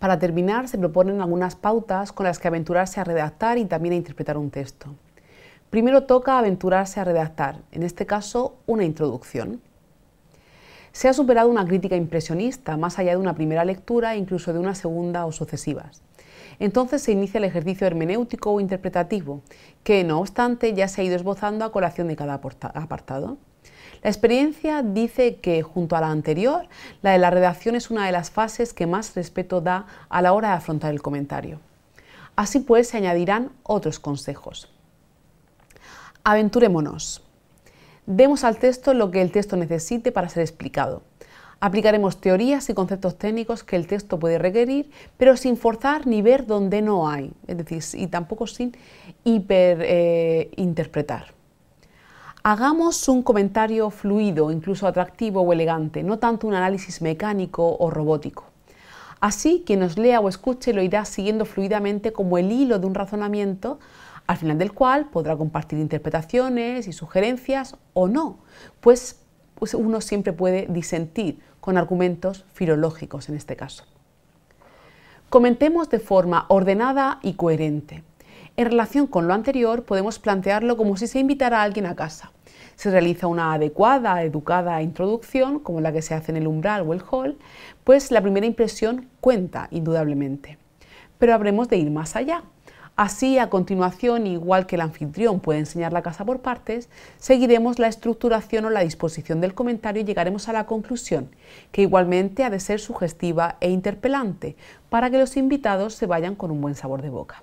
Para terminar, se proponen algunas pautas con las que aventurarse a redactar y también a interpretar un texto. Primero toca aventurarse a redactar, en este caso una introducción. Se ha superado una crítica impresionista, más allá de una primera lectura e incluso de una segunda o sucesivas. Entonces se inicia el ejercicio hermenéutico o interpretativo, que no obstante ya se ha ido esbozando a colación de cada apartado. La experiencia dice que, junto a la anterior, la de la redacción es una de las fases que más respeto da a la hora de afrontar el comentario. Así pues, se añadirán otros consejos. Aventurémonos. Demos al texto lo que el texto necesite para ser explicado. Aplicaremos teorías y conceptos técnicos que el texto puede requerir, pero sin forzar ni ver donde no hay, es decir, y tampoco sin hiperinterpretar. Eh, Hagamos un comentario fluido, incluso atractivo o elegante, no tanto un análisis mecánico o robótico. Así, quien nos lea o escuche lo irá siguiendo fluidamente como el hilo de un razonamiento, al final del cual podrá compartir interpretaciones y sugerencias o no, pues, pues uno siempre puede disentir con argumentos filológicos en este caso. Comentemos de forma ordenada y coherente. En relación con lo anterior, podemos plantearlo como si se invitara a alguien a casa. Se realiza una adecuada, educada introducción, como la que se hace en el umbral o el hall, pues la primera impresión cuenta, indudablemente. Pero habremos de ir más allá. Así, a continuación, igual que el anfitrión puede enseñar la casa por partes, seguiremos la estructuración o la disposición del comentario y llegaremos a la conclusión, que igualmente ha de ser sugestiva e interpelante, para que los invitados se vayan con un buen sabor de boca.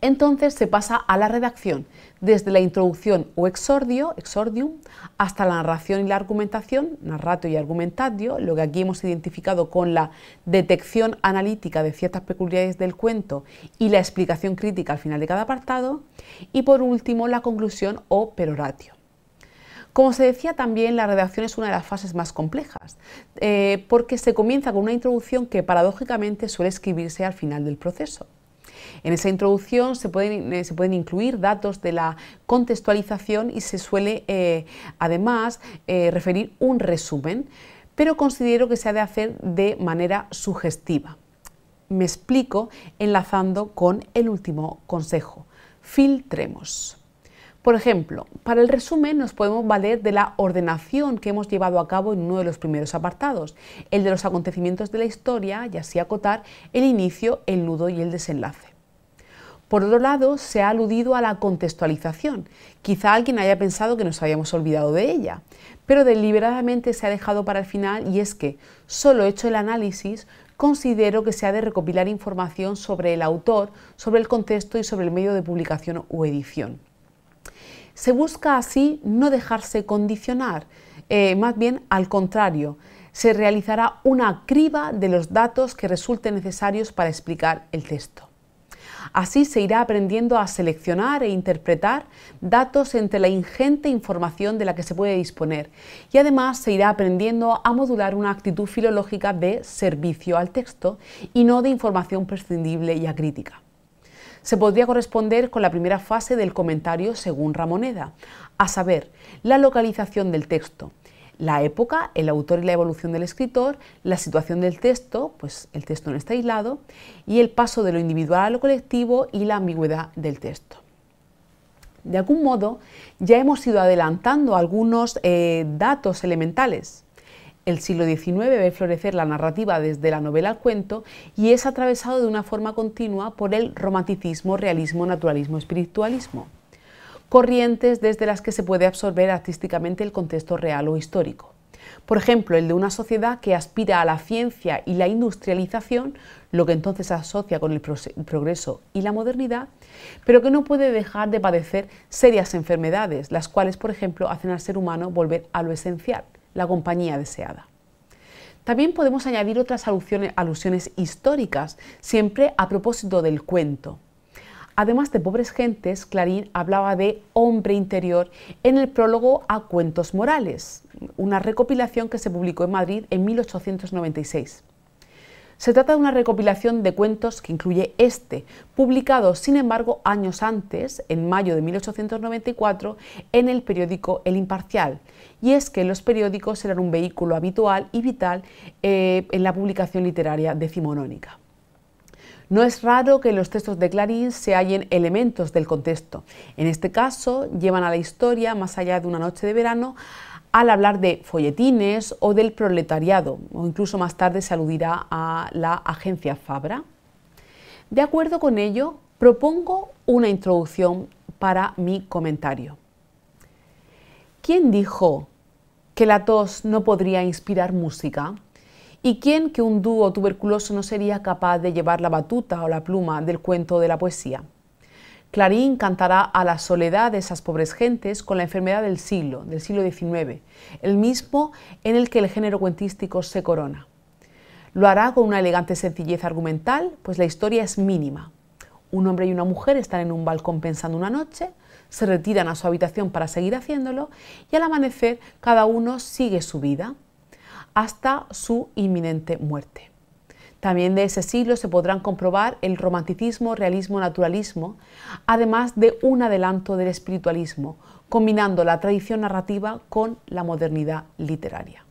Entonces se pasa a la redacción, desde la introducción o exordio, exordium, hasta la narración y la argumentación, narratio y argumentatio, lo que aquí hemos identificado con la detección analítica de ciertas peculiaridades del cuento y la explicación crítica al final de cada apartado, y por último la conclusión o peroratio. Como se decía también, la redacción es una de las fases más complejas, eh, porque se comienza con una introducción que paradójicamente suele escribirse al final del proceso. En esa introducción eh, se pueden, incluir datos de la contextualización y se suele eh, además eh, referir un resumen, pero considero que se ha de hacer de manera sugestiva. Me explico enlazando con el último consejo. Filtremos. Por ejemplo, para el resumen nos podemos valer de la ordenación que hemos llevado a cabo en uno de los primeros apartados, el de los acontecimientos de la historia y así acotar el inicio, el nudo y el desenlace. Por otro lado, se ha aludido a la contextualización. Quizá alguien haya pensado que nos habíamos olvidado de ella, pero deliberadamente se ha dejado para el final y es que, solo hecho el análisis, considero que se ha de recopilar información sobre el autor, sobre el contexto y sobre el medio de publicación o edición. Se busca así no dejarse condicionar, eh, más bien al contrario, se realizará una criba de los datos que resulten necesarios para explicar el texto. Así se irá aprendiendo a seleccionar e interpretar datos entre la ingente información de la que se puede disponer y además se irá aprendiendo a modular una actitud filológica de servicio al texto y no de información prescindible y acrítica se podría corresponder con la primera fase del comentario según Ramoneda, a saber, la localización del texto, la época, el autor y la evolución del escritor, la situación del texto, pues el texto no está aislado, y el paso de lo individual a lo colectivo y la ambigüedad del texto. De algún modo, ya hemos ido adelantando algunos eh, datos elementales. El siglo XIX ve florecer la narrativa desde la novela al cuento y es atravesado de una forma continua por el romanticismo, realismo, naturalismo, espiritualismo, corrientes desde las que se puede absorber artísticamente el contexto real o histórico. Por ejemplo, el de una sociedad que aspira a la ciencia y la industrialización, lo que entonces asocia con el progreso y la modernidad, pero que no puede dejar de padecer serias enfermedades, las cuales, por ejemplo, hacen al ser humano volver a lo esencial, la compañía deseada. También podemos añadir otras alusiones, históricas, siempre a propósito del cuento. Además de Pobres Gentes, Clarín hablaba de hombre interior en el prólogo a Cuentos Morales, una recopilación que se publicó en Madrid en 1896. Se trata de una recopilación de cuentos que incluye este, publicado sin embargo años antes, en mayo de 1894, en el periódico El Imparcial. Y es que los periódicos eran un vehículo habitual y vital eh, en la publicación literaria decimonónica. No es raro que en los textos de Clarín se hallen elementos del contexto. En este caso, llevan a la historia, más allá de una noche de verano, al hablar de folletines o del proletariado, o incluso más tarde se aludirá a la agencia Fabra. De acuerdo con ello, propongo una introducción para mi comentario. ¿Quién dijo que la tos no podría inspirar música? ¿Y quién que un dúo tuberculoso no sería capaz de llevar la batuta o la pluma del cuento de la poesía? Clarín cantará a la soledad de esas pobres gentes con la enfermedad del siglo, del siglo XIX, el mismo en el que el género cuentístico se corona. Lo hará con una elegante sencillez argumental, pues la historia es mínima. Un hombre y una mujer están en un balcón pensando una noche, se retiran a su habitación para seguir haciéndolo y al amanecer cada uno sigue su vida hasta su inminente muerte. También de ese siglo se podrán comprobar el romanticismo, realismo, naturalismo, además de un adelanto del espiritualismo, combinando la tradición narrativa con la modernidad literaria.